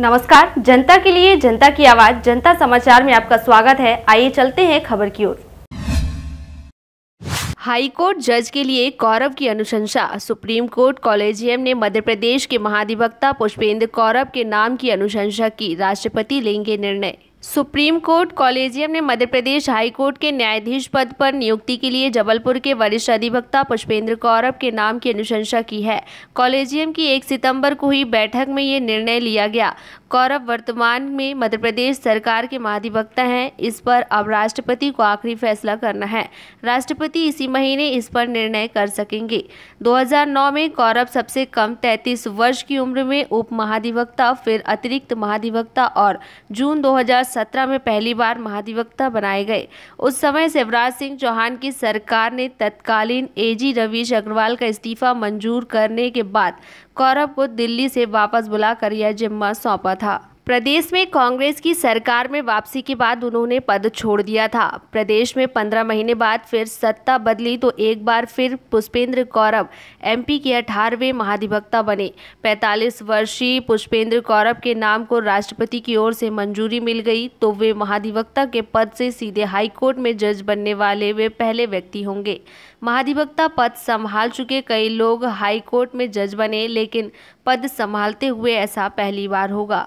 नमस्कार जनता के लिए जनता की आवाज जनता समाचार में आपका स्वागत है आइए चलते हैं खबर की ओर हाई कोर्ट जज के लिए कौरव की अनुशंसा सुप्रीम कोर्ट कॉलेजियम ने मध्य प्रदेश के महाधिवक्ता पुष्पेंद्र कौरव के नाम की अनुशंसा की राष्ट्रपति लेंगे निर्णय सुप्रीम कोर्ट कॉलेजियम ने मध्य प्रदेश हाई कोर्ट के न्यायाधीश पद पर नियुक्ति के लिए जबलपुर के वरिष्ठ अधिवक्ता पुष्पेंद्र कौरव के नाम की अनुशंसा की है कॉलेजियम की 1 सितंबर को हुई बैठक में ये निर्णय लिया गया कौरव वर्तमान में मध्य प्रदेश सरकार के महाधिवक्ता हैं इस पर अब राष्ट्रपति को आखिरी फैसला करना है राष्ट्रपति इसी महीने इस पर निर्णय कर सकेंगे दो में कौरव सबसे कम तैतीस वर्ष की उम्र में उप महाधिवक्ता फिर अतिरिक्त महाधिवक्ता और जून दो 2017 में पहली बार महाधिवक्ता बनाए गए उस समय शिवराज सिंह चौहान की सरकार ने तत्कालीन एजी रवीश अग्रवाल का इस्तीफा मंजूर करने के बाद कौरव को दिल्ली से वापस बुलाकर यह जिम्मा सौंपा था प्रदेश में कांग्रेस की सरकार में वापसी के बाद उन्होंने पद छोड़ दिया था प्रदेश में पंद्रह महीने बाद फिर सत्ता बदली तो एक बार फिर पुष्पेंद्र कौरव एमपी के अठारहवें महाधिवक्ता बने 45 वर्षीय पुष्पेंद्र कौरव के नाम को राष्ट्रपति की ओर से मंजूरी मिल गई तो वे महाधिवक्ता के पद से सीधे हाईकोर्ट में जज बनने वाले वे पहले व्यक्ति होंगे महाधिवक्ता पद संभाल चुके कई लोग हाईकोर्ट में जज बने लेकिन पद संभालते हुए ऐसा पहली बार होगा